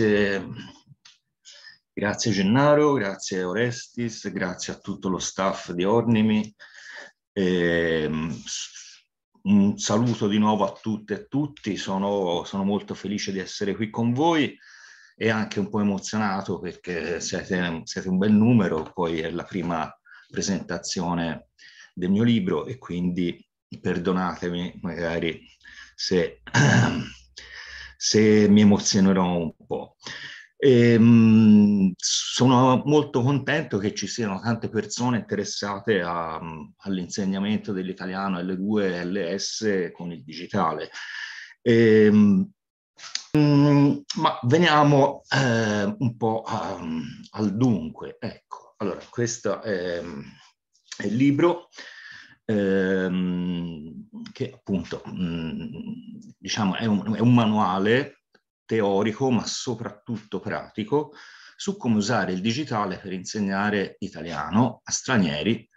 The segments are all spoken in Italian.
grazie, grazie Gennaro, grazie Orestis, grazie a tutto lo staff di Ornimi. E, ehm, un saluto di nuovo a tutte e tutti, sono, sono molto felice di essere qui con voi e anche un po' emozionato perché siete, siete un bel numero, poi è la prima presentazione del mio libro e quindi perdonatemi magari se se mi emozionerò un po'. E, ehm, mh, sono molto contento che ci siano tante persone interessate a, all'insegnamento dell'italiano L2 e LS con il digitale. E, ehm, mh, ma veniamo eh, un po' a, ehm, al dunque. Ecco, allora, questo è, è il libro ehm, che appunto mh, diciamo è un, è un manuale teorico ma soprattutto pratico su come usare il digitale per insegnare italiano a stranieri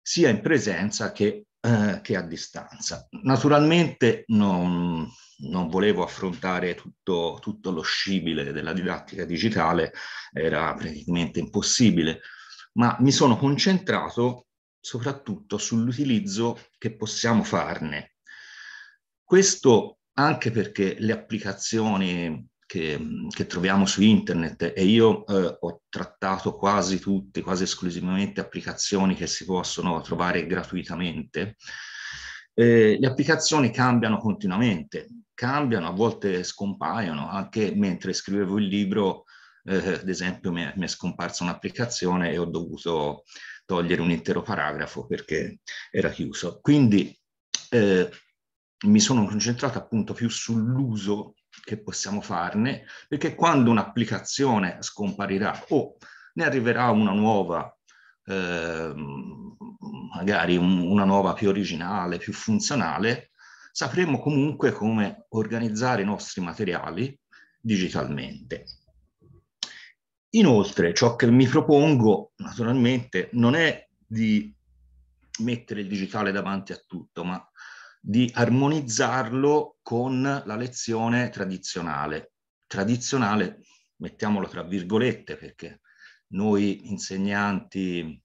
sia in presenza che eh, che a distanza. Naturalmente non, non volevo affrontare tutto, tutto, lo scibile della didattica digitale, era praticamente impossibile, ma mi sono concentrato soprattutto sull'utilizzo che possiamo farne. Questo anche perché le applicazioni che, che troviamo su internet, e io eh, ho trattato quasi tutte, quasi esclusivamente applicazioni che si possono trovare gratuitamente, eh, le applicazioni cambiano continuamente, cambiano, a volte scompaiono, anche mentre scrivevo il libro, eh, ad esempio mi è, mi è scomparsa un'applicazione e ho dovuto togliere un intero paragrafo perché era chiuso. Quindi eh, mi sono concentrato appunto più sull'uso che possiamo farne, perché quando un'applicazione scomparirà o ne arriverà una nuova, eh, magari un, una nuova più originale, più funzionale, sapremo comunque come organizzare i nostri materiali digitalmente. Inoltre, ciò che mi propongo, naturalmente, non è di mettere il digitale davanti a tutto, ma di armonizzarlo con la lezione tradizionale. Tradizionale, mettiamolo tra virgolette, perché noi insegnanti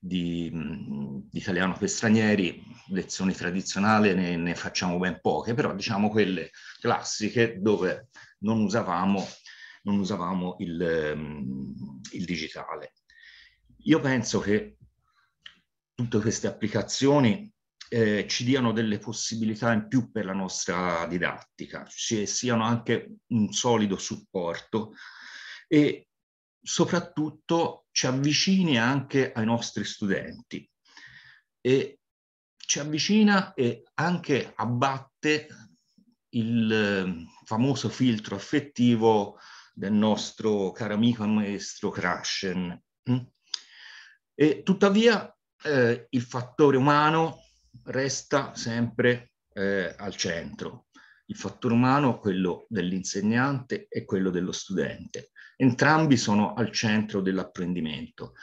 di, di italiano per stranieri, lezioni tradizionali ne, ne facciamo ben poche, però diciamo quelle classiche dove non usavamo non usavamo il, ehm, il digitale. Io penso che tutte queste applicazioni eh, ci diano delle possibilità in più per la nostra didattica, ci siano anche un solido supporto e soprattutto ci avvicini anche ai nostri studenti e ci avvicina e anche abbatte il ehm, famoso filtro affettivo del nostro caro amico e maestro Krashen. Hm? E tuttavia eh, il fattore umano resta sempre eh, al centro. Il fattore umano, quello dell'insegnante e quello dello studente. Entrambi sono al centro dell'apprendimento,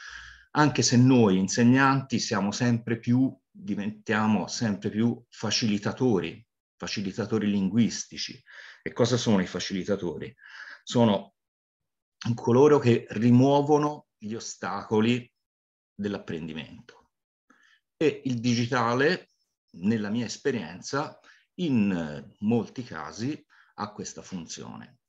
anche se noi insegnanti siamo sempre più, diventiamo sempre più facilitatori, facilitatori linguistici. E cosa sono i facilitatori? sono coloro che rimuovono gli ostacoli dell'apprendimento. E il digitale, nella mia esperienza, in molti casi ha questa funzione.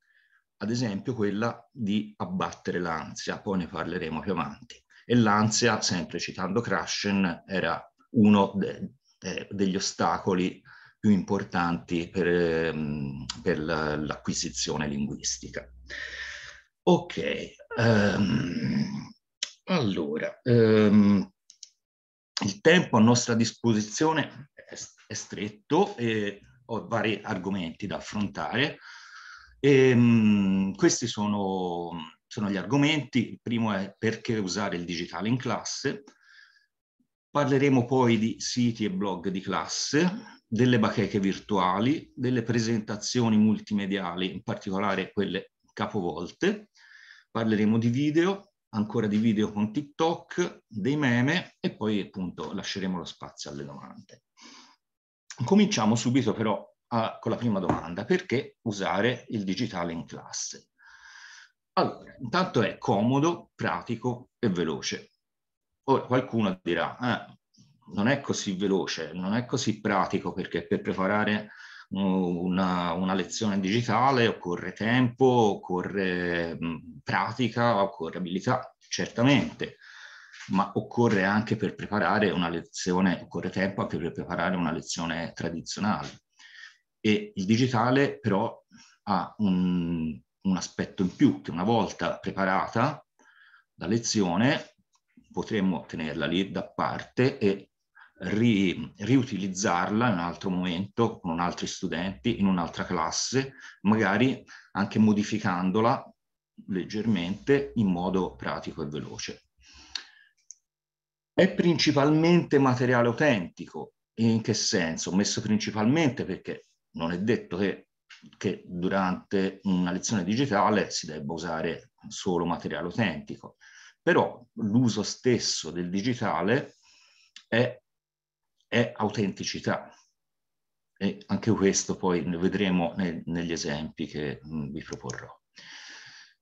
Ad esempio quella di abbattere l'ansia, poi ne parleremo più avanti. E l'ansia, sempre citando Crashen, era uno de- de- degli ostacoli più importanti per, ehm, per l'acquisizione linguistica. Ok, um, allora, um, il tempo a nostra disposizione è, stretto e ho vari argomenti da affrontare. E, um, questi sono, sono gli argomenti. Il primo è perché usare il digitale in classe. Parleremo poi di siti e blog di classe, delle bacheche virtuali, delle presentazioni multimediali, in particolare quelle capovolte. Parleremo di video, ancora di video con TikTok, dei meme e poi appunto lasceremo lo spazio alle domande. Cominciamo subito però a, con la prima domanda, perché usare il digitale in classe? Allora, intanto è comodo, pratico e veloce. Ora qualcuno dirà, eh, non è così veloce, non è così pratico perché per preparare una, una, lezione digitale occorre tempo, occorre pratica, occorre abilità, certamente, ma occorre anche per preparare una lezione, occorre tempo anche per preparare una lezione tradizionale. E il digitale però ha un, un aspetto in più che una volta preparata la lezione potremmo tenerla lì da parte e ri, riutilizzarla in un altro momento con altri studenti, in un'altra classe, magari anche modificandola leggermente in modo pratico e veloce. È principalmente materiale autentico, in che senso? Ho messo principalmente perché non è detto che, che, durante una lezione digitale si debba usare solo materiale autentico, però l'uso stesso del digitale è è autenticità. E anche questo poi ne vedremo ne, negli esempi che mh, mm, vi proporrò.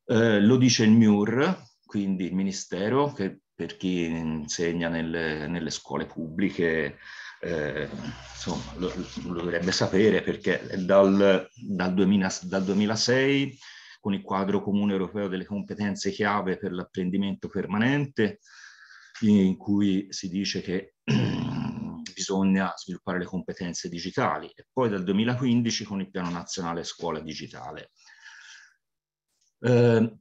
Eh, lo dice il MIUR, quindi il Ministero, che per chi insegna nelle, nelle scuole pubbliche eh, insomma, lo, lo, dovrebbe sapere perché dal, dal, 2000, dal 2006 con il quadro comune europeo delle competenze chiave per l'apprendimento permanente, in cui si dice che bisogna sviluppare le competenze digitali e poi dal 2015 con il piano nazionale scuola digitale. Eh,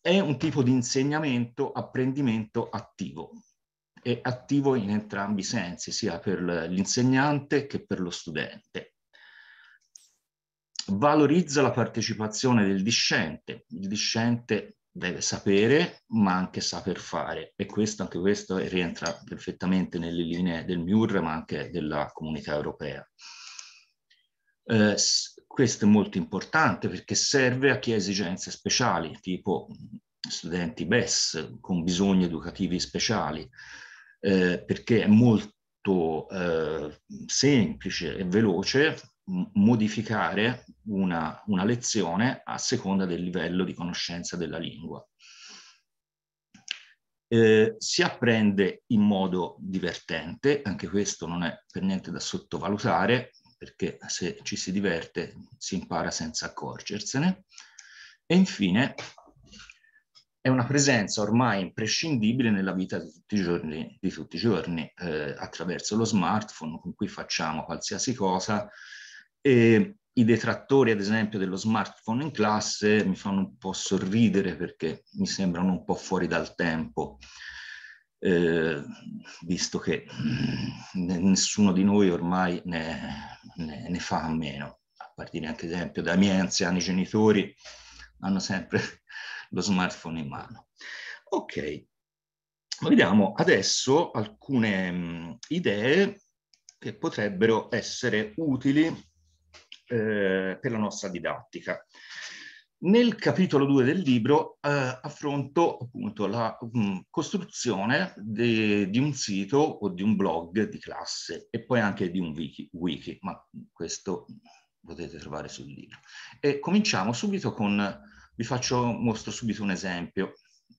è un tipo di insegnamento apprendimento attivo, e attivo in entrambi i sensi, sia per l'insegnante che per lo studente. Valorizza la partecipazione del discente, il discente deve sapere, ma anche saper fare. E questo, anche questo, rientra perfettamente nelle linee del MIUR, ma anche della comunità europea. Eh, questo è molto importante perché serve a chi ha esigenze speciali, tipo studenti BES con bisogni educativi speciali, eh, perché è molto eh, semplice e veloce modificare una, una, lezione a seconda del livello di conoscenza della lingua. Eh, si apprende in modo divertente, anche questo non è per niente da sottovalutare, perché se ci si diverte si impara senza accorgersene. E infine è una presenza ormai imprescindibile nella vita di tutti i giorni, tutti i giorni eh, attraverso lo smartphone con cui facciamo qualsiasi cosa, e i detrattori, ad esempio, dello smartphone in classe mi fanno un po' sorridere perché mi sembrano un po' fuori dal tempo, eh, visto che nessuno di noi ormai ne, ne, ne fa a meno, a partire anche, ad esempio, dai miei anziani genitori, hanno sempre lo smartphone in mano. Ok, vediamo adesso alcune mh, mm, idee che potrebbero essere utili eh, per la nostra didattica. Nel capitolo 2 del libro eh, affronto appunto la mh, mm, costruzione de, di un sito o di un blog di classe e poi anche di un wiki, wiki ma questo potete trovare sul libro. E cominciamo subito con, vi faccio, mostro subito un esempio.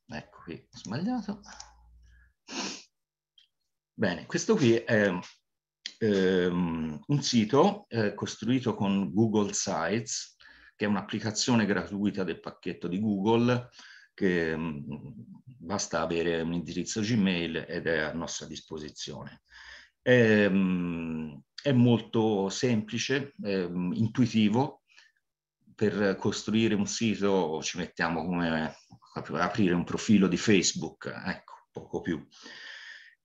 Ecco qui, ho sbagliato. Bene, questo qui è ehm, un sito eh, costruito con Google Sites, che è un'applicazione gratuita del pacchetto di Google, che mh, mm, basta avere un indirizzo Gmail ed è a nostra disposizione. È, ehm, mh, è molto semplice, è, ehm, mh, intuitivo, per costruire un sito ci mettiamo come aprire un profilo di Facebook, ecco, poco più.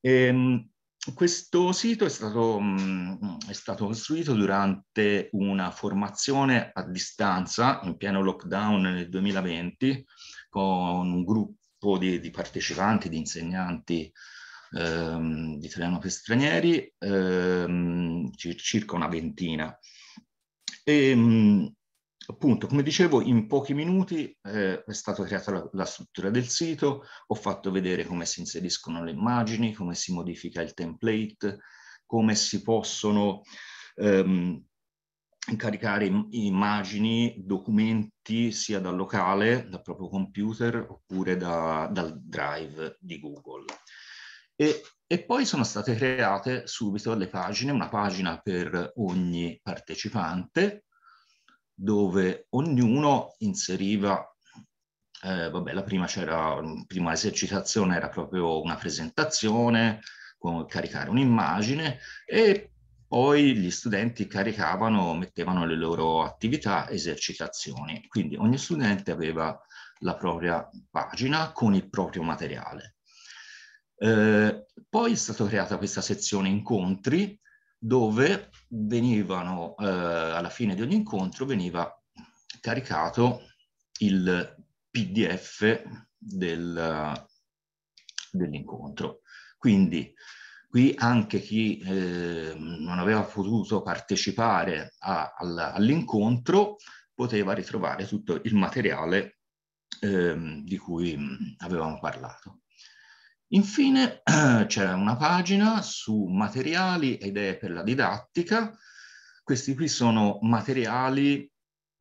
E, ehm, questo sito è stato, mh, mm, è stato, costruito durante una formazione a distanza in pieno lockdown nel 2020 con un gruppo di, di partecipanti, di insegnanti ehm, di italiano per stranieri, ehm, circa una ventina. E, ehm, mh, appunto, come dicevo, in pochi minuti eh, è stata creata la, la, struttura del sito, ho fatto vedere come si inseriscono le immagini, come si modifica il template, come si possono ehm, caricare immagini, documenti sia dal locale, dal proprio computer, oppure da, dal drive di Google. E, e poi sono state create subito le pagine, una pagina per ogni partecipante, dove ognuno inseriva, eh, vabbè, la prima, c'era, la prima esercitazione era proprio una presentazione, con, caricare un'immagine e poi gli studenti caricavano, mettevano le loro attività, esercitazioni. Quindi ogni studente aveva la propria pagina con il proprio materiale. Eh, poi è stata creata questa sezione incontri dove venivano, eh, alla fine di ogni incontro, veniva caricato il PDF del, dell'incontro. Quindi qui anche chi eh, non aveva potuto partecipare all'incontro poteva ritrovare tutto il materiale eh, di cui avevamo parlato. Infine c'è una pagina su materiali e idee per la didattica. Questi qui sono materiali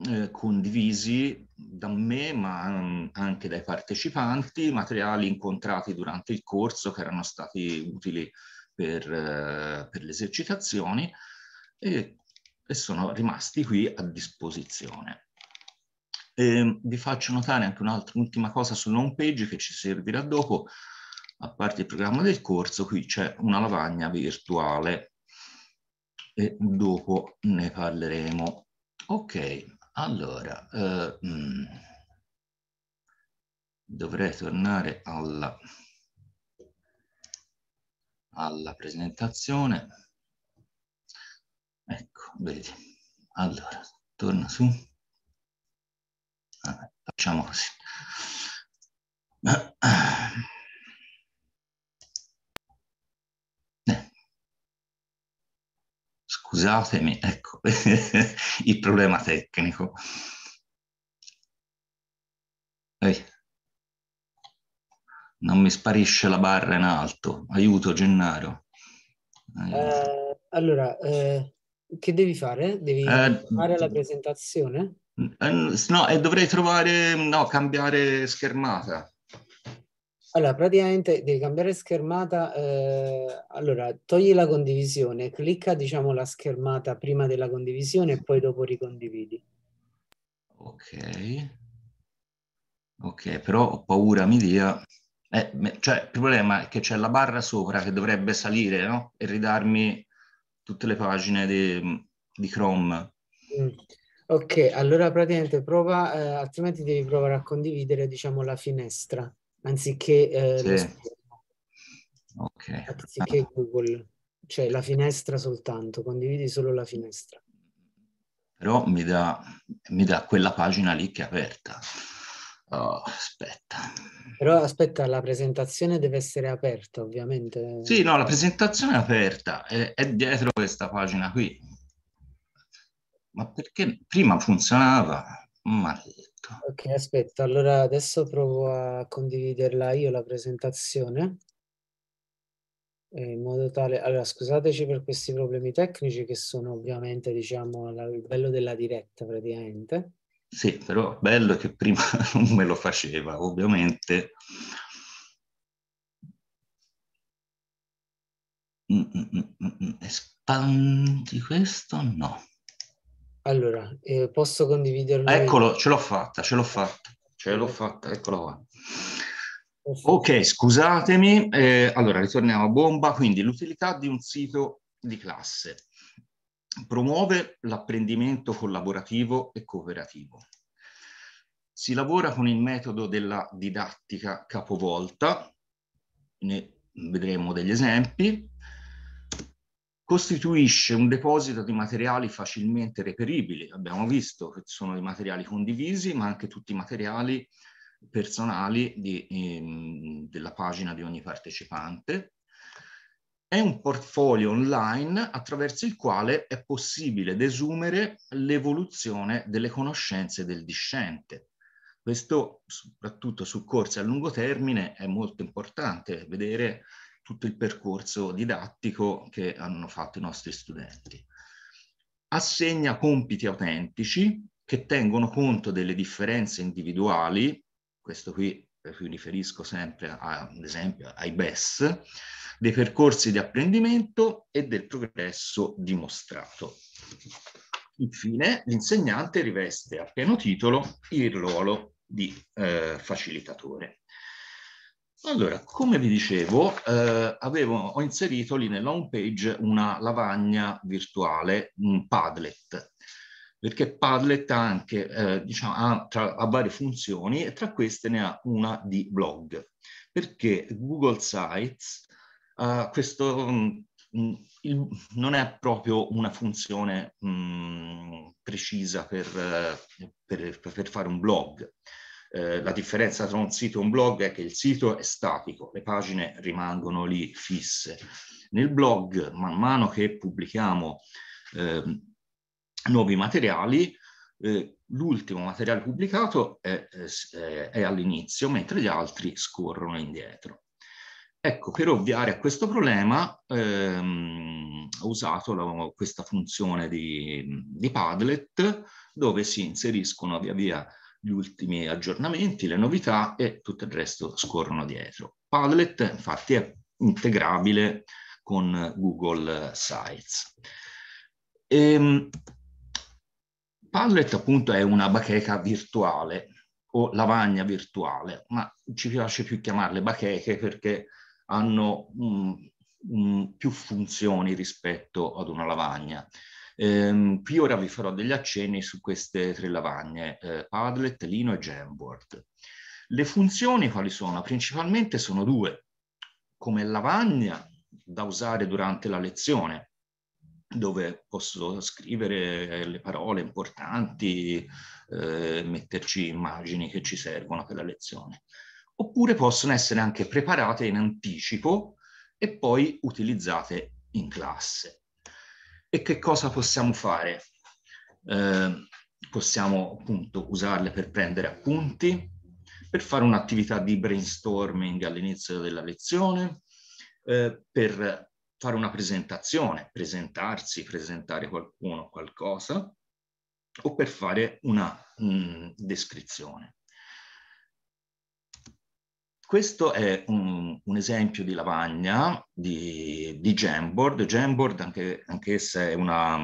eh, condivisi da me, ma anche dai partecipanti, materiali incontrati durante il corso che erano stati utili per, eh, per le esercitazioni e, e, sono rimasti qui a disposizione. E ehm, vi faccio notare anche un'ultima cosa sull'home page che ci servirà dopo a parte il programma del corso, qui c'è una lavagna virtuale e dopo ne parleremo. Ok, allora, eh, mh, mm, dovrei tornare alla, alla presentazione. Ecco, vedi. Allora, torna su. Ah, facciamo così. scusatemi, ecco il problema tecnico. Ehi. Non mi sparisce la barra in alto. Aiuto, Gennaro. Eh, allora, eh, che devi fare? Devi eh, fare la presentazione? Eh, no, e eh, dovrei trovare, no, cambiare schermata. Allora, praticamente devi cambiare schermata. Eh, allora, togli la condivisione, clicca diciamo la schermata prima della condivisione e poi dopo ricondividi. Ok. Ok, però ho paura, mi dia. Eh, cioè, il problema è che c'è la barra sopra che dovrebbe salire, no? E ridarmi tutte le pagine di, di Chrome. Mm. Ok, allora praticamente prova, eh, altrimenti devi provare a condividere, diciamo, la finestra anziché, eh, sì. okay. anziché ah. Google, cioè la finestra soltanto, condividi solo la finestra. Però mi dà, mi dà quella pagina lì che è aperta. Oh, aspetta. Però aspetta, la presentazione deve essere aperta, ovviamente. Sì, no, la presentazione è aperta, è, è dietro questa pagina qui. Ma perché prima funzionava? Ma tutto. Certo. Ok, aspetta, allora adesso provo a condividerla io la presentazione eh, in modo tale, allora scusateci per questi problemi tecnici che sono ovviamente diciamo la, il bello della diretta praticamente. Sì, però bello è che prima non me lo faceva, ovviamente. Mm, mm, mm, espandi questo? No. Allora, eh, posso condividerlo? Eccolo, ce l'ho fatta, ce l'ho fatta, ce l'ho fatta, eccolo qua. Ok, scusatemi. Eh, allora, ritorniamo a bomba. Quindi, l'utilità di un sito di classe promuove l'apprendimento collaborativo e cooperativo. Si lavora con il metodo della didattica capovolta, ne vedremo degli esempi, costituisce un deposito di materiali facilmente reperibili. Abbiamo visto che sono i materiali condivisi, ma anche tutti i materiali personali di, ehm, della pagina di ogni partecipante. È un portfolio online attraverso il quale è possibile desumere l'evoluzione delle conoscenze del discente. Questo, soprattutto su corsi a lungo termine, è molto importante vedere tutto il percorso didattico che hanno fatto i nostri studenti. Assegna compiti autentici che tengono conto delle differenze individuali, questo qui mi riferisco sempre a, ad esempio ai BES, dei percorsi di apprendimento e del progresso dimostrato. Infine, l'insegnante riveste a pieno titolo il ruolo di eh, facilitatore. Allora, come vi dicevo, eh, avevo, ho inserito lì nella home page una lavagna virtuale, un Padlet, perché Padlet ha anche, eh, diciamo, ha, tra, ha varie funzioni e tra queste ne ha una di blog, perché Google Sites, eh, questo mh, mm, mm, il, non è proprio una funzione mh, mm, precisa per, eh, per, per fare un blog, eh, la differenza tra un sito e un blog è che il sito è statico, le pagine rimangono lì fisse. Nel blog, man mano che pubblichiamo eh, nuovi materiali, eh, l'ultimo materiale pubblicato è, è, è all'inizio, mentre gli altri scorrono indietro. Ecco, per ovviare a questo problema ehm, ho usato la, questa funzione di, di Padlet dove si inseriscono via via gli ultimi aggiornamenti, le novità e tutto il resto scorrono dietro. Padlet infatti è integrabile con Google Sites. E, ehm, Padlet appunto è una bacheca virtuale o lavagna virtuale, ma ci piace più chiamarle bacheche perché hanno um, um, più funzioni rispetto ad una lavagna. Ehm, qui ora vi farò degli accenni su queste tre lavagne, eh, Padlet, Lino e Jamboard. Le funzioni quali sono? Principalmente sono due, come lavagna da usare durante la lezione, dove posso scrivere le parole importanti, eh, metterci immagini che ci servono per la lezione. Oppure possono essere anche preparate in anticipo e poi utilizzate in classe. E che cosa possiamo fare? Eh, possiamo appunto usarle per prendere appunti, per fare un'attività di brainstorming all'inizio della lezione, eh, per fare una presentazione, presentarsi, presentare qualcuno, qualcosa, o per fare una mh, mm, descrizione questo è un, un, esempio di lavagna di, di Jamboard. Jamboard anche, anch'essa è, una,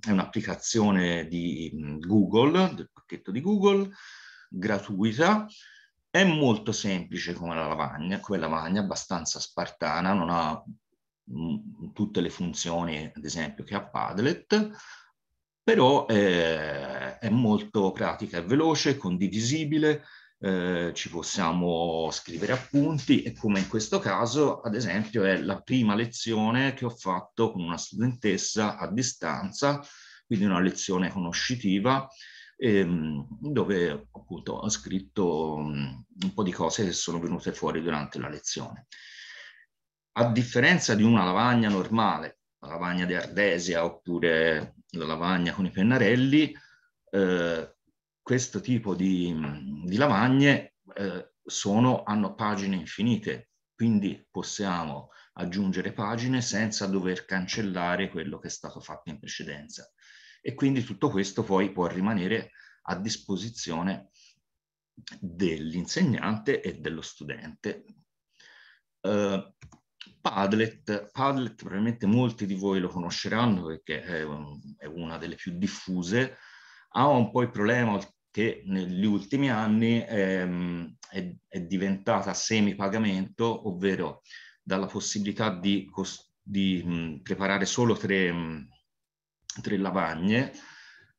è un'applicazione di Google, del pacchetto di Google, gratuita. È molto semplice come la lavagna, come lavagna abbastanza spartana, non ha mm, tutte le funzioni, ad esempio, che ha Padlet, però è, è molto pratica, è veloce, condivisibile, eh, ci possiamo scrivere appunti e come in questo caso, ad esempio, è la prima lezione che ho fatto con una studentessa a distanza, quindi una lezione conoscitiva, ehm, dove appunto ho scritto um, un po' di cose che sono venute fuori durante la lezione. A differenza di una lavagna normale, la lavagna di Ardesia oppure la lavagna con i pennarelli, eh, questo tipo di, di lavagne eh, sono, hanno pagine infinite, quindi possiamo aggiungere pagine senza dover cancellare quello che è stato fatto in precedenza. E quindi tutto questo poi può rimanere a disposizione dell'insegnante e dello studente. Uh, Padlet, Padlet probabilmente molti di voi lo conosceranno perché è, un, è una delle più diffuse, ha un po' il problema che negli ultimi anni ehm, è, è, diventata semi-pagamento, ovvero dalla possibilità di, di mh, preparare solo tre, mh, tre lavagne,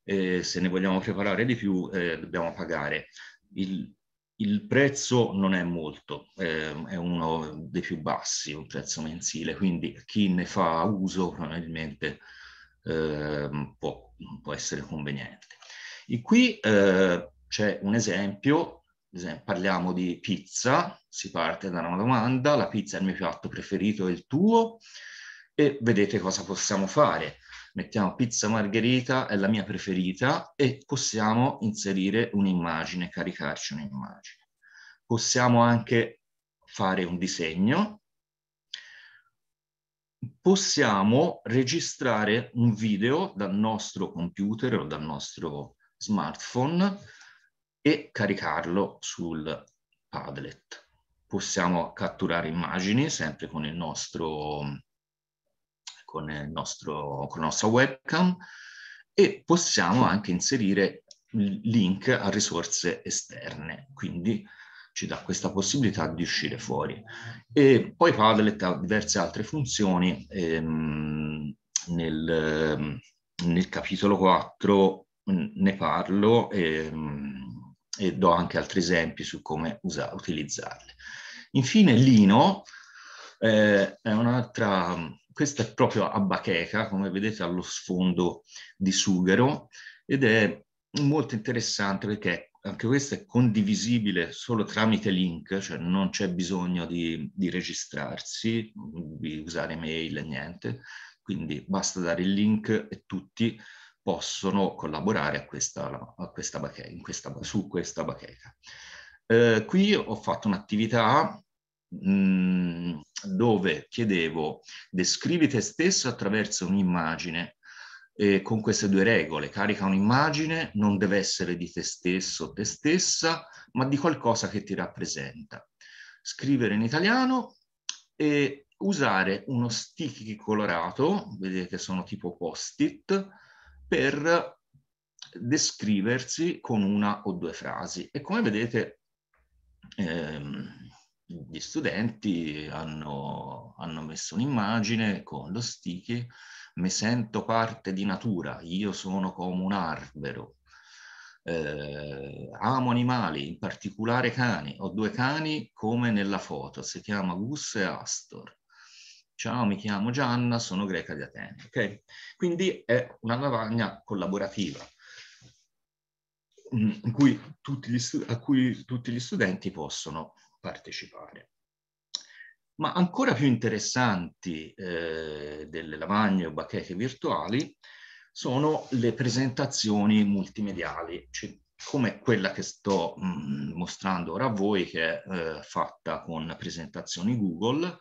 eh, se ne vogliamo preparare di più eh, dobbiamo pagare. Il, il prezzo non è molto, eh, è uno dei più bassi, un prezzo mensile, quindi chi ne fa uso probabilmente eh, può, può essere conveniente. E qui eh, c'è un esempio, esempio, parliamo di pizza, si parte da una domanda, la pizza è il mio piatto preferito è il tuo, e vedete cosa possiamo fare. Mettiamo pizza margherita, è la mia preferita, e possiamo inserire un'immagine, caricarci un'immagine. Possiamo anche fare un disegno, possiamo registrare un video dal nostro computer o dal nostro smartphone e caricarlo sul Padlet. Possiamo catturare immagini sempre con il nostro, con il nostro con la nostra webcam e possiamo anche inserire link a risorse esterne, quindi ci dà questa possibilità di uscire fuori. E poi Padlet ha diverse altre funzioni, ehm, nel, nel capitolo 4 ne parlo e, ehm, e, do anche altri esempi su come usa, utilizzarle. Infine Lino eh, è un'altra, questa è proprio a bacheca, come vedete allo sfondo di sughero, ed è molto interessante perché anche questo è condivisibile solo tramite link, cioè non c'è bisogno di, di registrarsi, di usare mail, niente, quindi basta dare il link e tutti possono collaborare a questa, a questa bacheca, questa, su questa bacheca. Eh, qui ho fatto un'attività mm, dove chiedevo descrivi te stesso attraverso un'immagine eh, con queste due regole, carica un'immagine, non deve essere di te stesso o te stessa, ma di qualcosa che ti rappresenta. Scrivere in italiano e usare uno sticky colorato, vedete che sono tipo post-it, per descriversi con una o due frasi. E come vedete, ehm, gli studenti hanno, hanno messo un'immagine con lo sticky, mi sento parte di natura, io sono come un albero, eh, amo animali, in particolare cani, ho due cani come nella foto, si chiama Gus e Astor. Ciao, mi chiamo Gianna, sono greca di Atene. Okay? Quindi è una lavagna collaborativa mm, cui a cui tutti gli studenti possono partecipare. Ma ancora più interessanti eh, delle lavagne o bacheche virtuali sono le presentazioni multimediali, cioè, come quella che sto mh, mm, mostrando ora a voi, che è eh, fatta con presentazioni Google,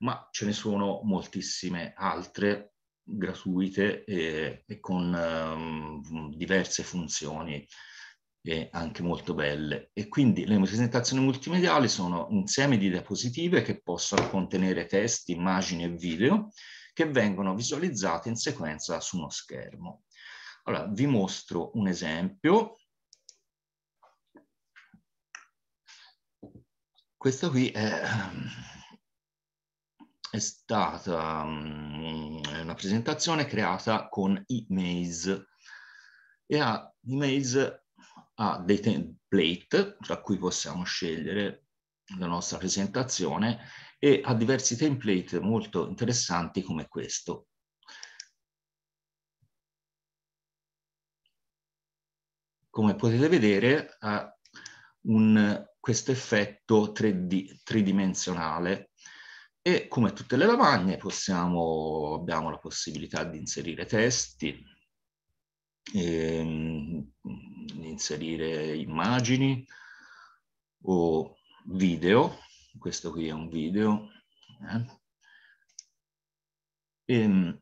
ma ce ne sono moltissime altre gratuite e, e con um, diverse funzioni e anche molto belle. E quindi le presentazioni multimediali sono insieme di diapositive che possono contenere testi, immagini e video che vengono visualizzate in sequenza su uno schermo. Allora, vi mostro un esempio. Questa qui è ehm, è stata um, una presentazione creata con Emaze e a e ha dei template tra cui possiamo scegliere la nostra presentazione e ha diversi template molto interessanti come questo. Come potete vedere ha questo effetto 3D, tridimensionale e come tutte le lavagne possiamo, abbiamo la possibilità di inserire testi, ehm, di inserire immagini o video, questo qui è un video, eh. e, ehm,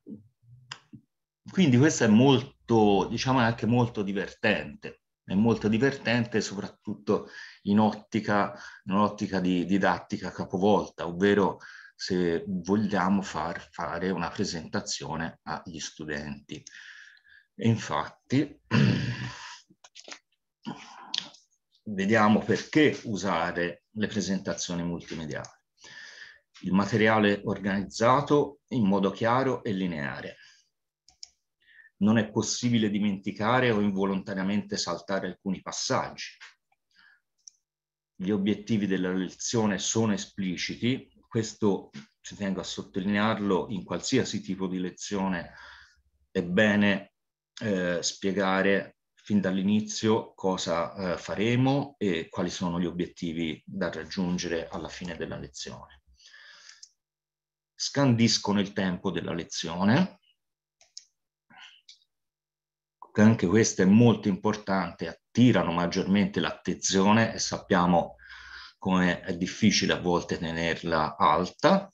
quindi questo è molto, diciamo, anche molto divertente, è molto divertente soprattutto in ottica, in ottica di didattica capovolta, ovvero se vogliamo far fare una presentazione agli studenti. E infatti vediamo perché usare le presentazioni multimediali. Il materiale organizzato in modo chiaro e lineare. Non è possibile dimenticare o involontariamente saltare alcuni passaggi. Gli obiettivi della lezione sono espliciti questo ci tengo a sottolinearlo, in qualsiasi tipo di lezione è bene eh, spiegare fin dall'inizio cosa eh, faremo e quali sono gli obiettivi da raggiungere alla fine della lezione. Scandiscono il tempo della lezione, anche questo è molto importante, attirano maggiormente l'attenzione e sappiamo come è difficile a volte tenerla alta,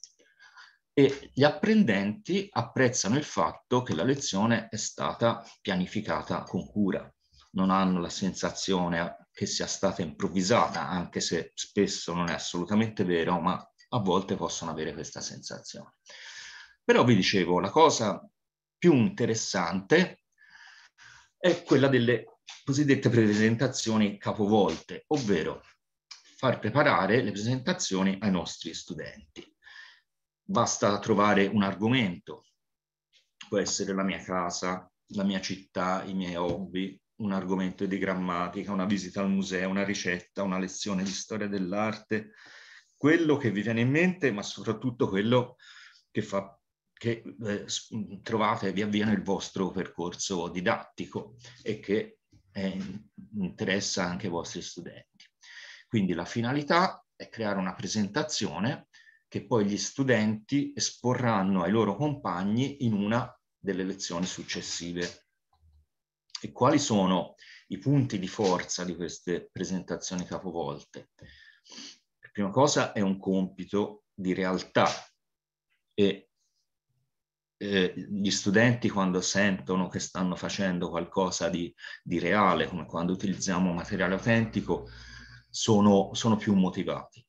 e gli apprendenti apprezzano il fatto che la lezione è stata pianificata con cura, non hanno la sensazione che sia stata improvvisata, anche se spesso non è assolutamente vero, ma a volte possono avere questa sensazione. Però vi dicevo, la cosa più interessante è quella delle cosiddette presentazioni capovolte, ovvero far preparare le presentazioni ai nostri studenti. Basta trovare un argomento, può essere la mia casa, la mia città, i miei hobby, un argomento di grammatica, una visita al museo, una ricetta, una lezione di storia dell'arte, quello che vi viene in mente, ma soprattutto quello che, fa, che eh, trovate via via nel vostro percorso didattico e che eh, interessa anche i vostri studenti. Quindi la finalità è creare una presentazione che poi gli studenti esporranno ai loro compagni in una delle lezioni successive. E quali sono i punti di forza di queste presentazioni capovolte? La prima cosa è un compito di realtà e eh, gli studenti quando sentono che stanno facendo qualcosa di, di reale, come quando utilizziamo materiale autentico, sono, sono più motivati.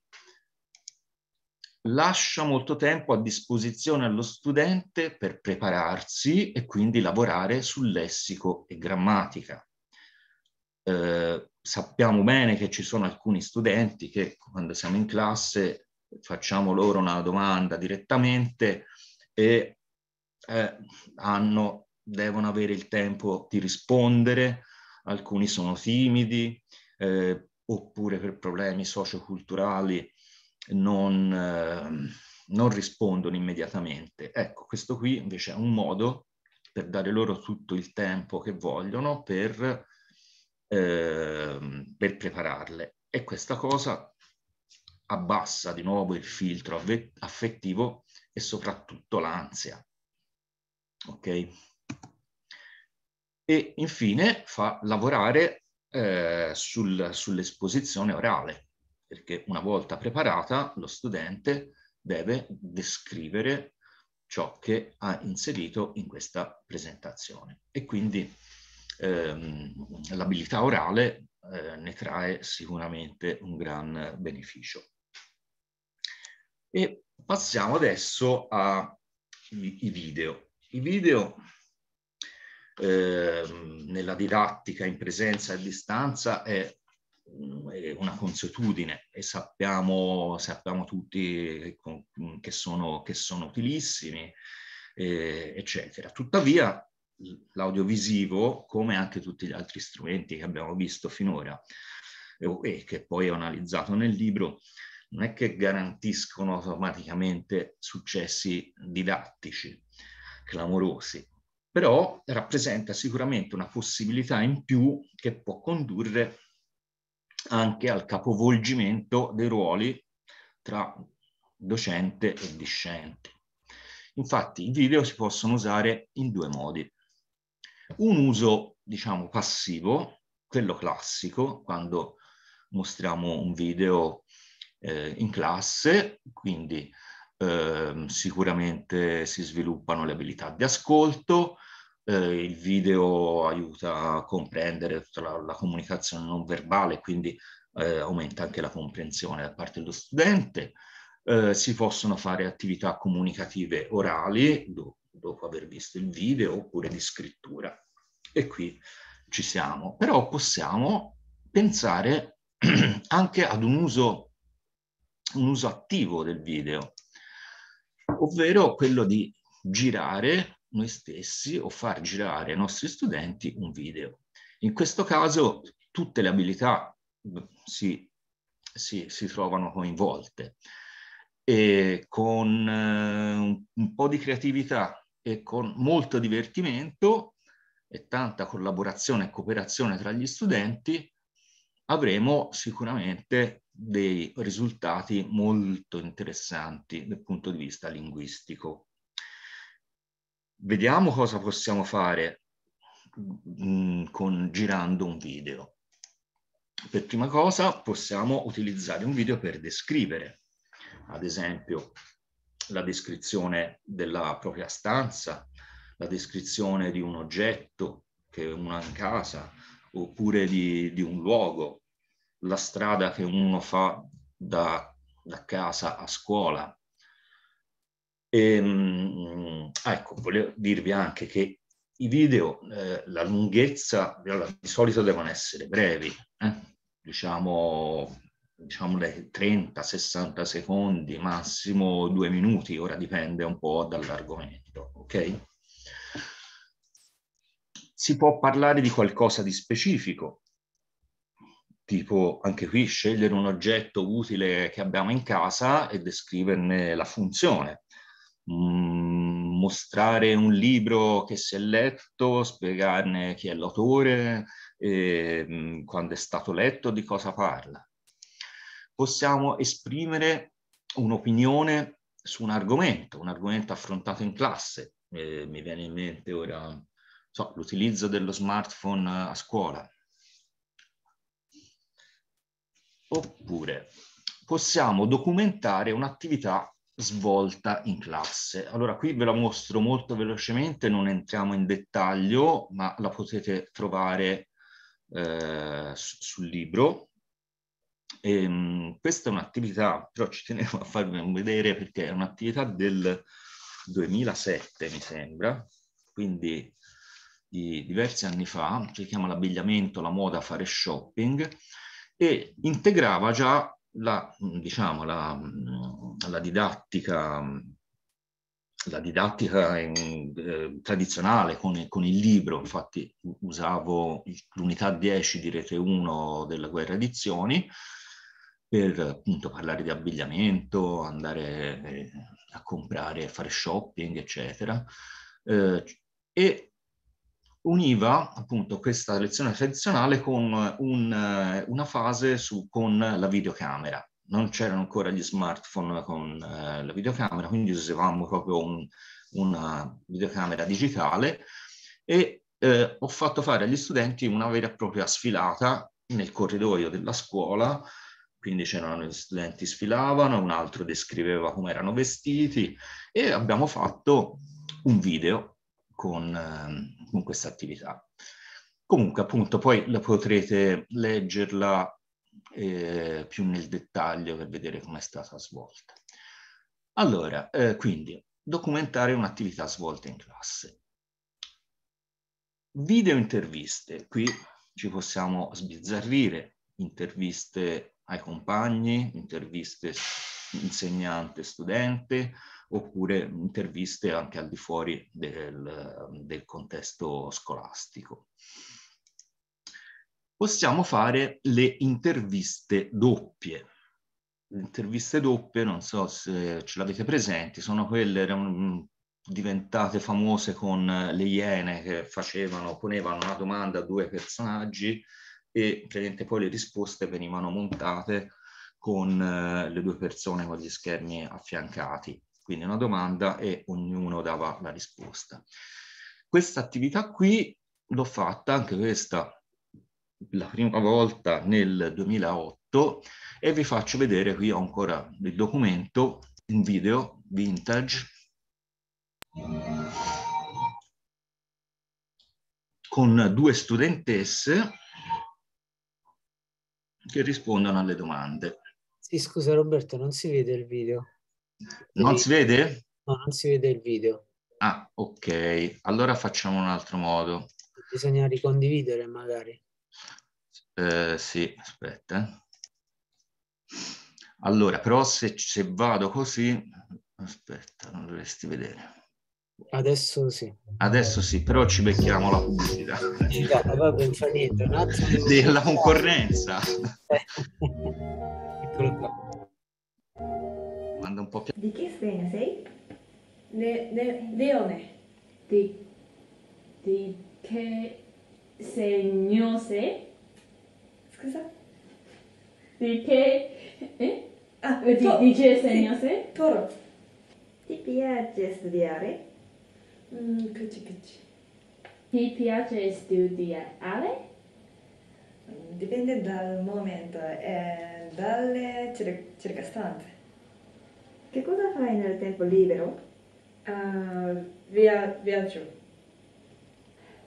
Lascia molto tempo a disposizione allo studente per prepararsi e quindi lavorare sul lessico e grammatica. Eh, sappiamo bene che ci sono alcuni studenti che quando siamo in classe facciamo loro una domanda direttamente e eh, hanno, devono avere il tempo di rispondere, alcuni sono timidi, eh, oppure per problemi socioculturali non, eh, non rispondono immediatamente. Ecco, questo qui invece è un modo per dare loro tutto il tempo che vogliono per, eh, per prepararle. E questa cosa abbassa di nuovo il filtro affettivo e soprattutto l'ansia. Ok? E infine fa lavorare eh, sul, sull'esposizione orale, perché una volta preparata lo studente deve descrivere ciò che ha inserito in questa presentazione e quindi ehm, l'abilità orale eh, ne trae sicuramente un gran beneficio. E passiamo adesso ai video. I video Ehm, nella didattica in presenza e a distanza è, mm, è una consuetudine e sappiamo, sappiamo tutti che sono, che sono utilissimi, eh, eccetera. Tuttavia l'audiovisivo, come anche tutti gli altri strumenti che abbiamo visto finora e che poi ho analizzato nel libro, non è che garantiscono automaticamente successi didattici clamorosi però rappresenta sicuramente una possibilità in più che può condurre anche al capovolgimento dei ruoli tra docente e discente. Infatti i video si possono usare in due modi. Un uso, diciamo, passivo, quello classico, quando mostriamo un video eh, in classe, quindi Ehm, sicuramente si sviluppano le abilità di ascolto, eh, il video aiuta a comprendere tutta la, la comunicazione non verbale, quindi eh, aumenta anche la comprensione da parte dello studente. Eh, si possono fare attività comunicative orali do, dopo aver visto il video oppure di scrittura. E qui ci siamo, però possiamo pensare anche ad un uso, un uso attivo del video ovvero quello di girare noi stessi o far girare ai nostri studenti un video. In questo caso tutte le abilità mm, si, si, si trovano coinvolte e con eh, un po' di creatività e con molto divertimento e tanta collaborazione e cooperazione tra gli studenti avremo sicuramente dei risultati molto interessanti dal punto di vista linguistico. Vediamo cosa possiamo fare mm, con, girando un video. Per prima cosa possiamo utilizzare un video per descrivere, ad esempio la descrizione della propria stanza, la descrizione di un oggetto che è una casa, oppure di, di un luogo, la strada che uno fa da, da casa a scuola. E, ehm, ecco, volevo dirvi anche che i video, eh, la lunghezza, di solito devono essere brevi, eh? diciamo, diciamo 30-60 secondi, massimo due minuti, ora dipende un po' dall'argomento, ok? Si può parlare di qualcosa di specifico, tipo anche qui scegliere un oggetto utile che abbiamo in casa e descriverne la funzione, mm, mostrare un libro che si è letto, spiegarne chi è l'autore, e, mm, quando è stato letto, di cosa parla. Possiamo esprimere un'opinione su un argomento, un argomento affrontato in classe. Eh, mi viene in mente ora so, l'utilizzo dello smartphone a scuola Oppure possiamo documentare un'attività svolta in classe. Allora qui ve la mostro molto velocemente, non entriamo in dettaglio, ma la potete trovare eh, sul libro. E, ehm, mh, questa è un'attività, però ci tenevo a farvi vedere perché è un'attività del 2007 mi sembra, quindi di diversi anni fa, cerchiamo l'abbigliamento, la moda, fare shopping e integrava già la, diciamo, la, la didattica, la didattica in, eh, tradizionale con, con, il libro, infatti usavo l'unità 10 di Rete 1 della guerra edizioni per appunto parlare di abbigliamento, andare eh, a comprare, fare shopping, eccetera. Eh, e univa appunto questa lezione tradizionale con un, eh, una fase su, con la videocamera. Non c'erano ancora gli smartphone con eh, la videocamera, quindi usavamo proprio un, una videocamera digitale e eh, ho fatto fare agli studenti una vera e propria sfilata nel corridoio della scuola, quindi c'erano gli studenti sfilavano, un altro descriveva come erano vestiti e abbiamo fatto un video con... Eh, con questa attività. Comunque appunto poi la potrete leggerla eh, più nel dettaglio per vedere come è stata svolta. Allora, eh, quindi, documentare un'attività svolta in classe. Video interviste, qui ci possiamo sbizzarrire, interviste ai compagni, interviste insegnante-studente, oppure interviste anche al di fuori del, del contesto scolastico. Possiamo fare le interviste doppie. Le interviste doppie, non so se ce l'avete presenti, sono quelle mm, diventate famose con le Iene che facevano, ponevano una domanda a due personaggi e praticamente poi le risposte venivano montate con eh, le due persone con gli schermi affiancati quindi una domanda e ognuno dava la risposta. Questa attività qui l'ho fatta, anche questa, la prima volta nel 2008 e vi faccio vedere, qui ho ancora il documento, in video, vintage, con due studentesse che rispondono alle domande. Sì, scusa Roberto, non si vede il video. Non si vede? No, non si vede il video. Ah, ok. Allora facciamo un altro modo. Bisogna ricondividere magari. Eh, sì, aspetta. Eh. Allora, però se, se vado così... Aspetta, non dovresti vedere. Adesso sì. Adesso sì, però ci becchiamo la pubblicità. Pubblicità, vabbè, non fa niente. Un attimo. Della concorrenza. Eccolo qua domanda un po' più... Di che Spagna sei? De, de, Leone. Di, di che segno sei? Scusa? Di che... Eh? Ah, di, di che segno sei? Toro. Ti piace studiare? Mm, cucci cucci. Ti piace studiare? Mm, dipende dal momento e eh, dalle circostanze. Che cosa fai nel tempo libero? Uh, via, viaggio.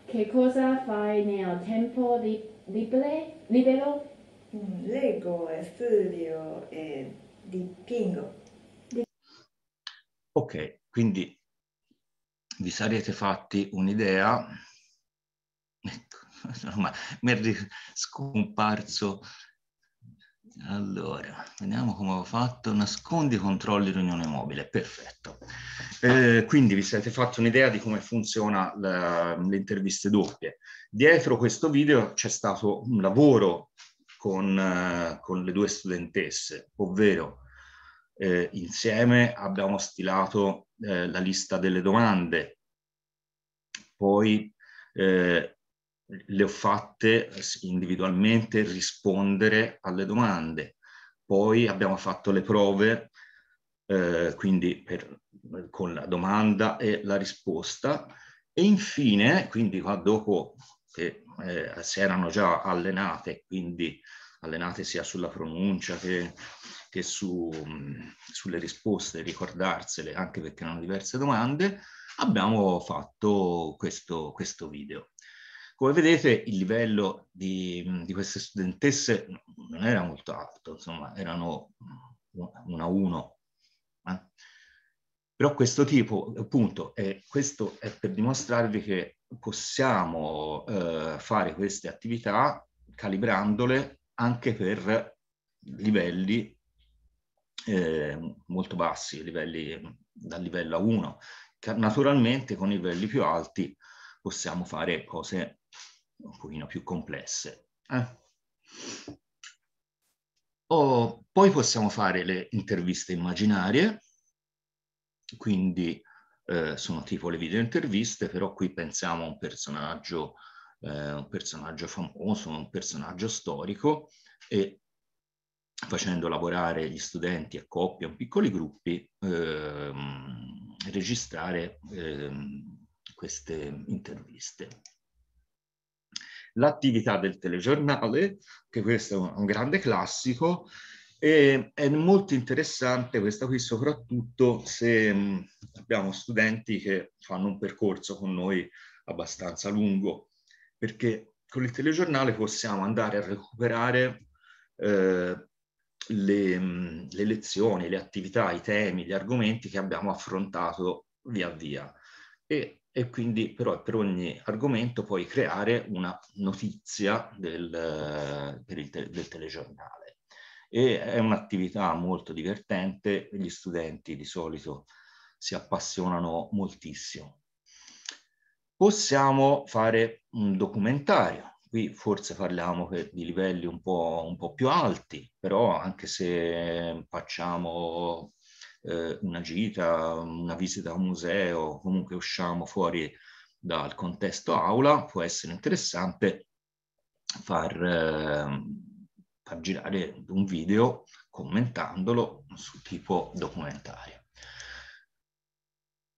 Che cosa fai nel tempo li, libre, libero? Mm, leggo, studio e dipingo. Ok, quindi vi sarete fatti un'idea. Ecco, mi è scomparso allora, vediamo come ho fatto. Nascondi i controlli riunione mobile, perfetto. Eh, quindi vi siete fatti un'idea di come funziona la, le interviste doppie. Dietro questo video c'è stato un lavoro con, eh, con le due studentesse, ovvero eh, insieme abbiamo stilato eh, la lista delle domande, poi eh, le ho fatte individualmente rispondere alle domande. Poi abbiamo fatto le prove, eh, quindi per, con la domanda e la risposta. E infine, quindi qua dopo che eh, si erano già allenate, quindi allenate sia sulla pronuncia che, che su, sulle risposte, ricordarsele anche perché erano diverse domande, abbiamo fatto questo, questo video. Come vedete il livello di, di queste studentesse non era molto alto, insomma erano una 1. Eh? Però questo tipo, appunto, è, questo è per dimostrarvi che possiamo eh, fare queste attività calibrandole anche per livelli eh, molto bassi, livelli dal livello a 1. Naturalmente con i livelli più alti possiamo fare cose un pochino più complesse. Eh? Oh, poi possiamo fare le interviste immaginarie, quindi eh, sono tipo le video interviste, però qui pensiamo a un personaggio, eh, un personaggio famoso, un personaggio storico e facendo lavorare gli studenti a coppie o piccoli gruppi, eh, registrare ehm, queste interviste l'attività del telegiornale, che questo è un grande classico, e è molto interessante questa qui, soprattutto se mm, abbiamo studenti che fanno un percorso con noi abbastanza lungo, perché con il telegiornale possiamo andare a recuperare eh, le, mm, le lezioni, le attività, i temi, gli argomenti che abbiamo affrontato via via. E e quindi però per ogni argomento puoi creare una notizia del, eh, il te, del telegiornale. E è un'attività molto divertente, gli studenti di solito si appassionano moltissimo. Possiamo fare un documentario, qui forse parliamo di livelli un po', un po più alti, però anche se facciamo eh, una gita, una visita a un museo, comunque usciamo fuori dal contesto aula, può essere interessante far, eh, far girare un video commentandolo su tipo documentario.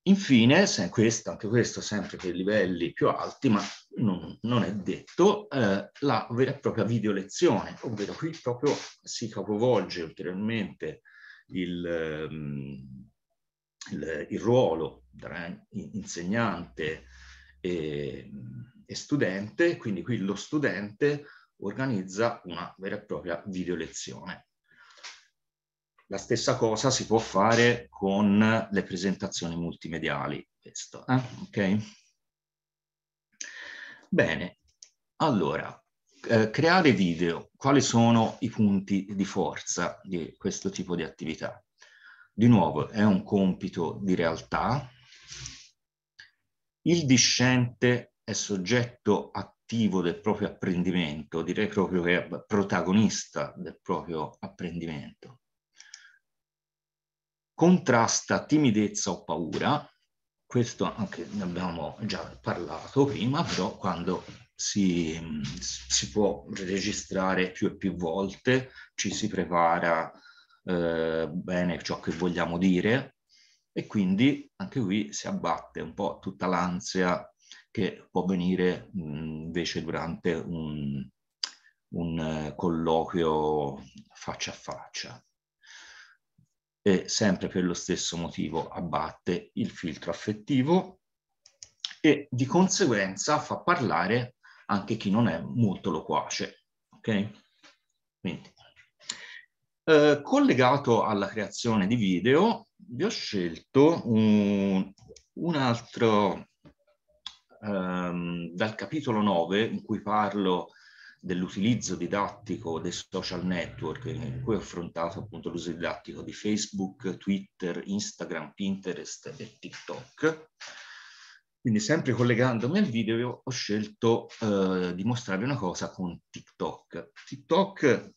Infine, questo, anche questo sempre per i livelli più alti, ma non, non è detto, eh, la vera e propria video lezione, ovvero qui proprio si capovolge ulteriormente il, ehm, il, il ruolo tra insegnante e, e studente, quindi qui lo studente organizza una vera e propria videolezione. La stessa cosa si può fare con le presentazioni multimediali. Questo, eh? Ok? Bene, allora, eh, creare video, quali sono i punti di forza di questo tipo di attività? Di nuovo, è un compito di realtà. Il discente è soggetto attivo del proprio apprendimento, direi proprio che è protagonista del proprio apprendimento. Contrasta timidezza o paura, questo anche ne abbiamo già parlato prima, però quando si, si, può registrare più e più volte, ci si prepara eh, bene ciò che vogliamo dire e quindi anche qui si abbatte un po' tutta l'ansia che può venire mh, invece durante un, un eh, colloquio faccia a faccia. E sempre per lo stesso motivo abbatte il filtro affettivo e di conseguenza fa parlare anche chi non è molto loquace. Okay? Quindi, eh, collegato alla creazione di video, vi ho scelto un, un altro ehm, dal capitolo 9 in cui parlo dell'utilizzo didattico dei social network, in cui ho affrontato appunto l'uso didattico di Facebook, Twitter, Instagram, Pinterest e TikTok quindi sempre collegandomi al video ho scelto eh, di mostrarvi una cosa con TikTok. TikTok,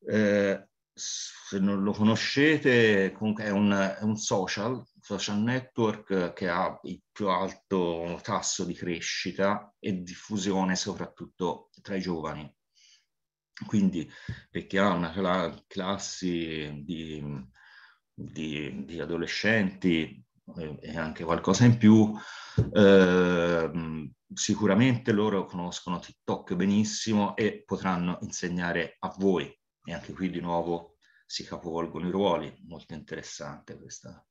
eh, se non lo conoscete, è un, è un social, social network che ha il più alto tasso di crescita e diffusione soprattutto tra i giovani. Quindi perché ha una cla- classi di, di, di adolescenti e anche qualcosa in più. Eh, sicuramente loro conoscono TikTok benissimo e potranno insegnare a voi. E anche qui di nuovo si capovolgono i ruoli, molto interessante questa.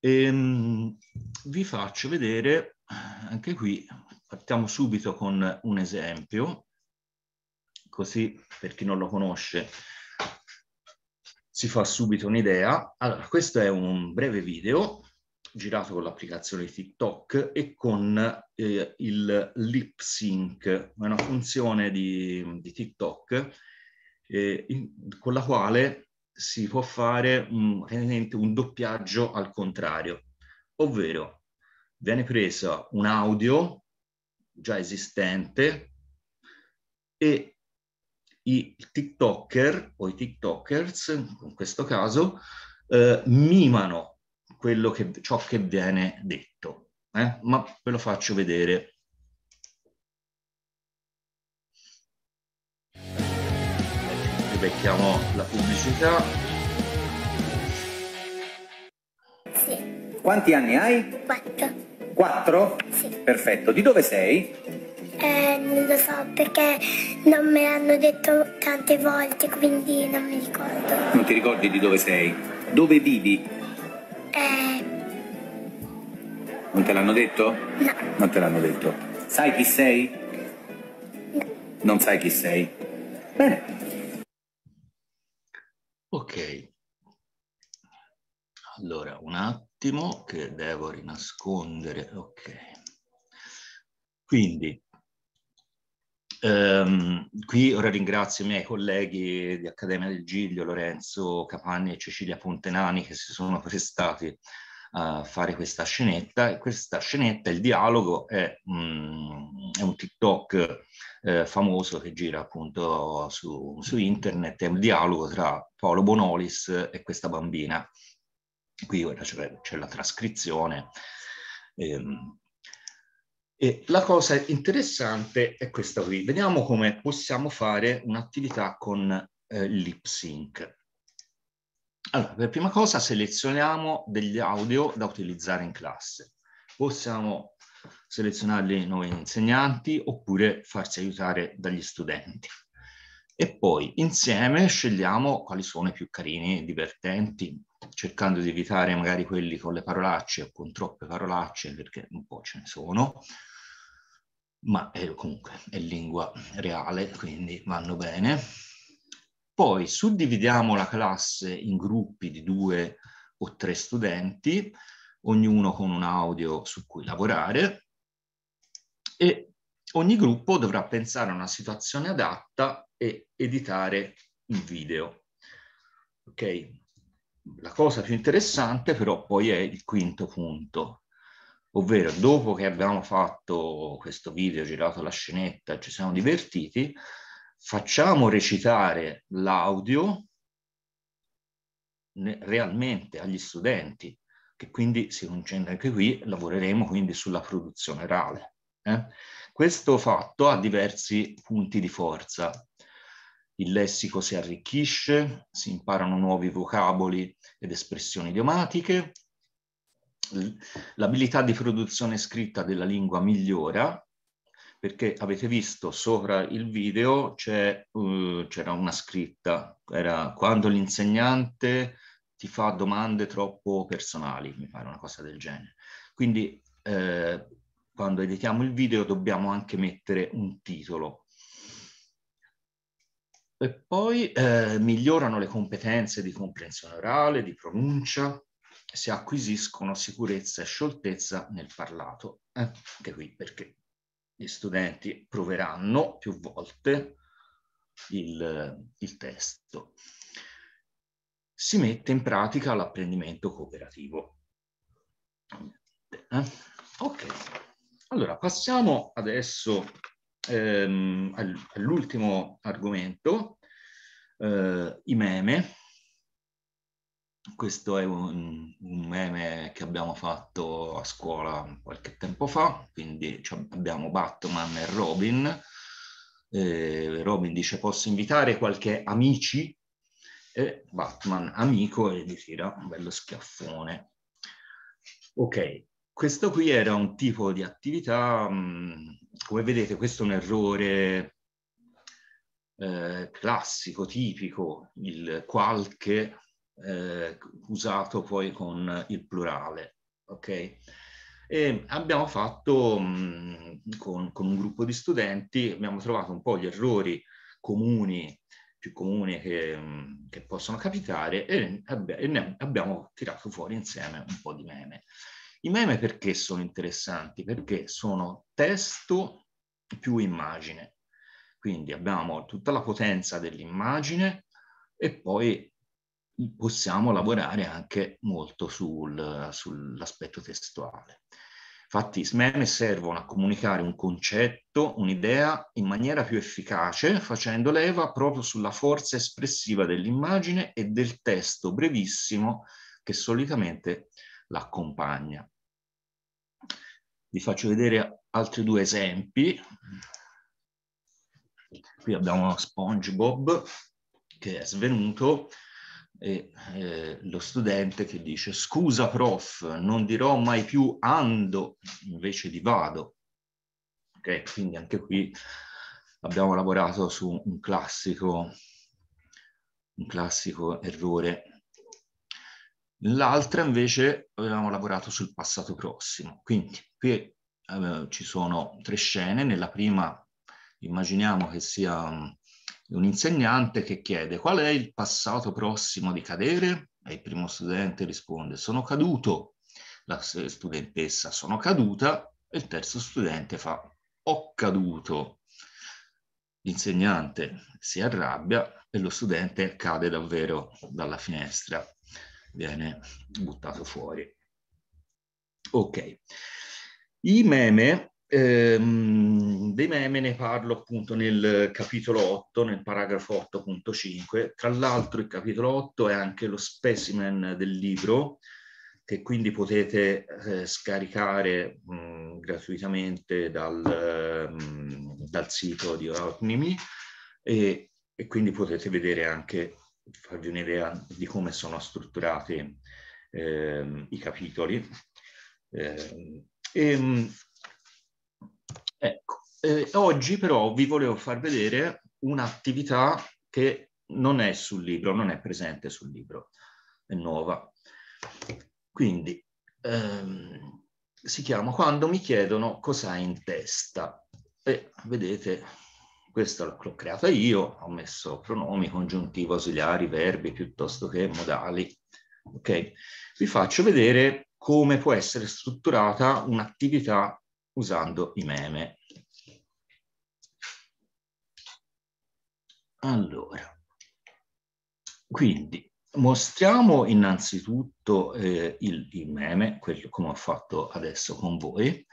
E, ehm, vi faccio vedere anche qui, partiamo subito con un esempio, così per chi non lo conosce si fa subito un'idea. Allora, questo è un breve video girato con l'applicazione TikTok e con eh, il lip sync, una funzione di, di TikTok eh, in, con la quale si può fare un, un doppiaggio al contrario, ovvero viene presa un audio già esistente e i TikToker o i TikTokers, in questo caso, eh, mimano che, ciò che viene detto. Eh? Ma ve lo faccio vedere becchiamo la pubblicità. Sì. Quanti anni hai? Quattro. Quattro? Sì. Perfetto. Di dove sei? Eh, non lo so perché non me l'hanno detto tante volte, quindi non mi ricordo. Non ti ricordi di dove sei? Dove vivi? Eh... Non te l'hanno detto? No. Non te l'hanno detto. Sai chi sei? No. Non sai chi sei? Bene. Ok. Allora, un attimo che devo rinascondere. Ok. Quindi, Um, qui ora ringrazio i miei colleghi di Accademia del Giglio, Lorenzo Capanni e Cecilia Pontenani che si sono prestati a fare questa scenetta. E questa scenetta, il dialogo, è, um, è un TikTok eh, famoso che gira appunto su, su, internet, è un dialogo tra Paolo Bonolis e questa bambina. Qui ora c'è, la trascrizione. Ehm, e la cosa interessante è questa qui. Vediamo come possiamo fare un'attività con eh, LipSync. Allora, per prima cosa selezioniamo degli audio da utilizzare in classe. Possiamo selezionarli noi insegnanti oppure farsi aiutare dagli studenti. E poi insieme scegliamo quali sono i più carini e divertenti, cercando di evitare magari quelli con le parolacce o con troppe parolacce, perché un po' ce ne sono, ma è, comunque è lingua reale, quindi vanno bene. Poi suddividiamo la classe in gruppi di due o tre studenti, ognuno con un audio su cui lavorare e ogni gruppo dovrà pensare a una situazione adatta e editare il video. Ok? La cosa più interessante però poi è il quinto punto, ovvero dopo che abbiamo fatto questo video, girato la scenetta, ci siamo divertiti, facciamo recitare l'audio realmente agli studenti, che quindi si concentra anche qui, lavoreremo quindi sulla produzione orale. Eh? Questo fatto ha diversi punti di forza. Il lessico si arricchisce, si imparano nuovi vocaboli ed espressioni idiomatiche, l'abilità di produzione scritta della lingua migliora, perché avete visto sopra il video eh, c'era uh, una scritta, era quando l'insegnante ti fa domande troppo personali, mi pare una cosa del genere. Quindi eh, quando editiamo il video dobbiamo anche mettere un titolo. E poi eh, migliorano le competenze di comprensione orale, di pronuncia, si acquisiscono sicurezza e scioltezza nel parlato. Eh, anche qui perché gli studenti proveranno più volte il, il testo. Si mette in pratica l'apprendimento cooperativo. Eh? Ok, allora passiamo adesso ehm, all'ultimo argomento, eh, i meme questo è un, un, meme che abbiamo fatto a scuola qualche tempo fa, quindi cioè, abbiamo Batman e Robin. Eh, Robin dice posso invitare qualche amici? E Batman, amico, e gli tira un bello schiaffone. Ok, questo qui era un tipo di attività, mm, come vedete questo è un errore eh, classico, tipico, il qualche eh, usato poi con il plurale. Okay? E abbiamo fatto mh, mm, con, con, un gruppo di studenti, abbiamo trovato un po' gli errori comuni, più comuni che, mm, che possono capitare e, e ne abbiamo tirato fuori insieme un po' di meme. I meme perché sono interessanti? Perché sono testo più immagine. Quindi abbiamo tutta la potenza dell'immagine e poi possiamo lavorare anche molto sul, sull'aspetto testuale. Infatti, smeme servono a comunicare un concetto, un'idea, in maniera più efficace, facendo leva proprio sulla forza espressiva dell'immagine e del testo brevissimo che solitamente l'accompagna. Vi faccio vedere altri due esempi. Qui abbiamo SpongeBob che è svenuto e eh, lo studente che dice scusa prof, non dirò mai più ando invece di vado. Ok, quindi anche qui abbiamo lavorato su un classico, un classico errore. L'altra invece avevamo lavorato sul passato prossimo. Quindi qui eh, ci sono tre scene. Nella prima immaginiamo che sia un insegnante che chiede qual è il passato prossimo di cadere e il primo studente risponde sono caduto, la studentessa sono caduta e il terzo studente fa ho caduto. L'insegnante si arrabbia e lo studente cade davvero dalla finestra, viene buttato fuori. Ok, i meme Ehm, dei meme ne parlo appunto nel capitolo 8, nel paragrafo 8.5. Tra l'altro il capitolo 8 è anche lo specimen del libro che quindi potete eh, scaricare mh, mm, gratuitamente dal, mh, mm, dal, sito di Outnimi e, e, quindi potete vedere anche, farvi un'idea di come sono strutturati eh, i capitoli. Eh, e, mm, Ecco, eh, oggi però vi volevo far vedere un'attività che non è sul libro, non è presente sul libro, è nuova. Quindi ehm, si chiama Quando mi chiedono cosa hai in testa. E vedete, questa l'ho creata io, ho messo pronomi, congiuntivo, ausiliari, verbi piuttosto che modali. Ok? Vi faccio vedere come può essere strutturata un'attività usando i meme. Allora, quindi mostriamo innanzitutto eh, il, il, meme, quello come ho fatto adesso con voi,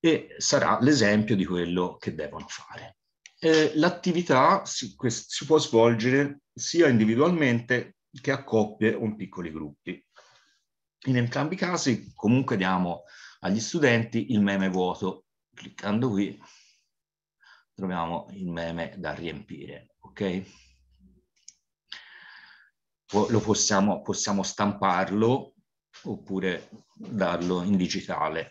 e sarà l'esempio di quello che devono fare. Eh, L'attività si, si può svolgere sia individualmente che a coppie o in piccoli gruppi. In entrambi i casi comunque diamo agli studenti il meme vuoto. Cliccando qui troviamo il meme da riempire, ok? Lo possiamo, possiamo stamparlo oppure darlo in digitale.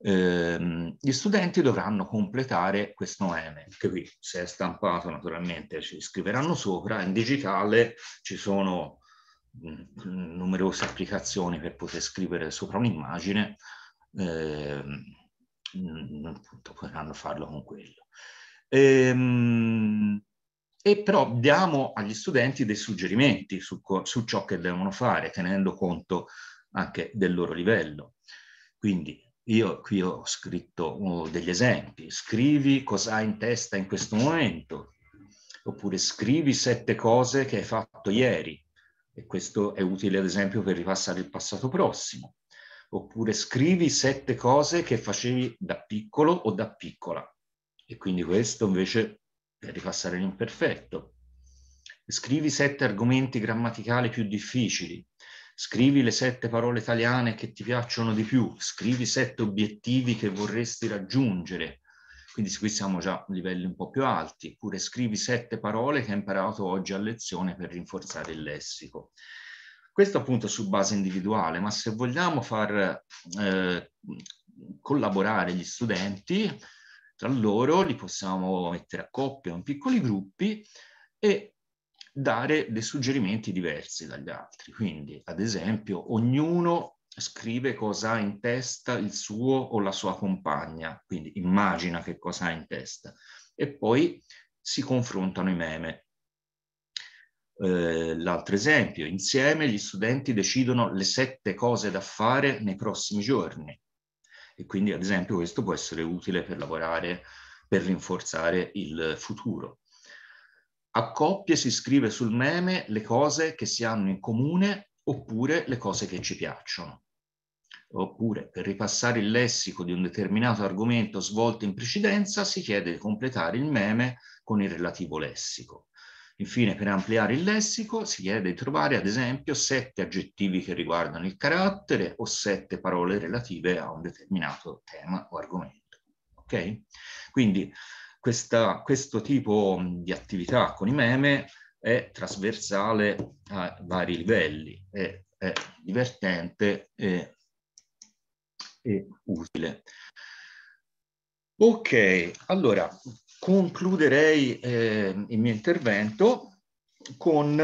Eh, gli studenti dovranno completare questo meme, che qui se è stampato naturalmente ci scriveranno sopra, in digitale ci sono mm, numerose applicazioni per poter scrivere sopra un'immagine, eh, appunto, potranno farlo con quello. Ehm, e però diamo agli studenti dei suggerimenti su, su, ciò che devono fare, tenendo conto anche del loro livello. Quindi io qui ho scritto degli esempi, scrivi cosa hai in testa in questo momento, oppure scrivi sette cose che hai fatto ieri, e questo è utile ad esempio per ripassare il passato prossimo oppure scrivi sette cose che facevi da piccolo o da piccola. E quindi questo invece è ripassare l'imperfetto. Scrivi sette argomenti grammaticali più difficili. Scrivi le sette parole italiane che ti piacciono di più. Scrivi sette obiettivi che vorresti raggiungere. Quindi qui siamo già a livelli un po' più alti. Oppure scrivi sette parole che hai imparato oggi a lezione per rinforzare il lessico. Questo appunto su base individuale, ma se vogliamo far eh, collaborare gli studenti, tra loro li possiamo mettere a coppia in piccoli gruppi e dare dei suggerimenti diversi dagli altri. Quindi, ad esempio, ognuno scrive cosa ha in testa il suo o la sua compagna, quindi immagina che cosa ha in testa, e poi si confrontano i meme. Eh, l'altro esempio, insieme gli studenti decidono le sette cose da fare nei prossimi giorni e quindi ad esempio questo può essere utile per lavorare, per rinforzare il futuro. A coppie si scrive sul meme le cose che si hanno in comune oppure le cose che ci piacciono. Oppure per ripassare il lessico di un determinato argomento svolto in precedenza si chiede di completare il meme con il relativo lessico. Infine, per ampliare il lessico, si chiede di trovare, ad esempio, sette aggettivi che riguardano il carattere o sette parole relative a un determinato tema o argomento. Ok? Quindi questa, questo tipo di attività con i meme è trasversale a vari livelli, è, è divertente e, e utile. Ok, allora concluderei eh, il mio intervento con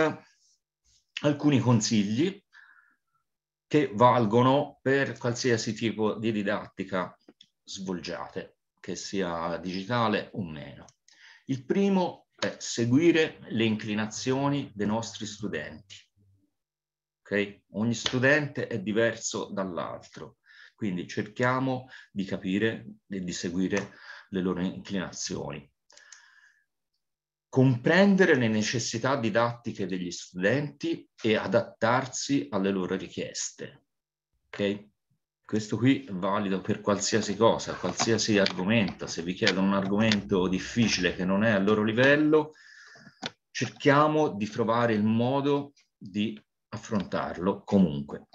alcuni consigli che valgono per qualsiasi tipo di didattica svolgiate, che sia digitale o meno. Il primo è seguire le inclinazioni dei nostri studenti. Okay? Ogni studente è diverso dall'altro, quindi cerchiamo di capire e di seguire le loro inclinazioni. Comprendere le necessità didattiche degli studenti e adattarsi alle loro richieste. Okay? Questo qui è valido per qualsiasi cosa, qualsiasi argomento. Se vi chiedono un argomento difficile che non è al loro livello, cerchiamo di trovare il modo di affrontarlo comunque.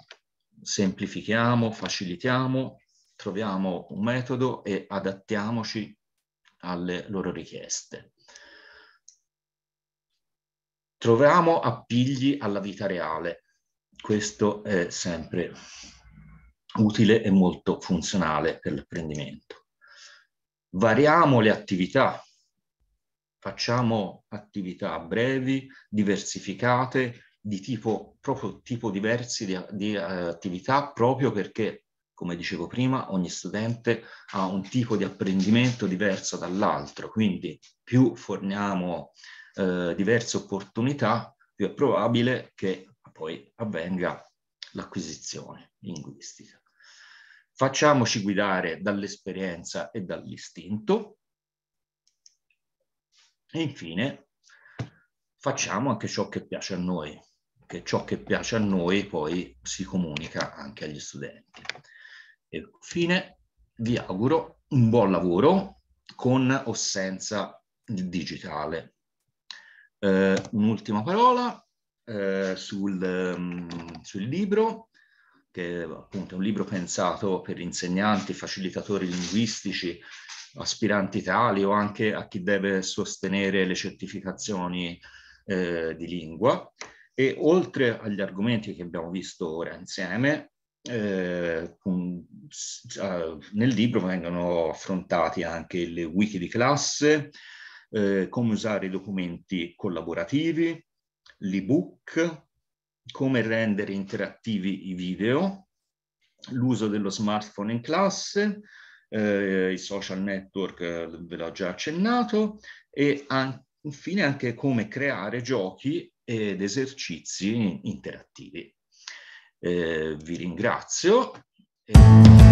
Semplifichiamo, facilitiamo, troviamo un metodo e adattiamoci alle loro richieste. Troviamo appigli alla vita reale, questo è sempre utile e molto funzionale per l'apprendimento. Variamo le attività, facciamo attività brevi, diversificate, di tipo, proprio tipo diversi di, di uh, attività, proprio perché come dicevo prima, ogni studente ha un tipo di apprendimento diverso dall'altro, quindi più forniamo eh, diverse opportunità, più è probabile che poi avvenga l'acquisizione linguistica. Facciamoci guidare dall'esperienza e dall'istinto. E infine facciamo anche ciò che piace a noi, che ciò che piace a noi poi si comunica anche agli studenti. E infine vi auguro un buon lavoro con o senza il digitale. Eh, un'ultima parola eh, sul, mm, sul libro che appunto è un libro pensato per insegnanti, facilitatori linguistici, aspiranti tali o anche a chi deve sostenere le certificazioni eh, di lingua. E oltre agli argomenti che abbiamo visto ora insieme, eh, con, eh, nel libro vengono affrontati anche le wiki di classe, eh, come usare i documenti collaborativi, l'ebook, come rendere interattivi i video, l'uso dello smartphone in classe, eh, i social network eh, ve l'ho già accennato e an infine anche come creare giochi ed esercizi interattivi. Eh, vi ringrazio. E...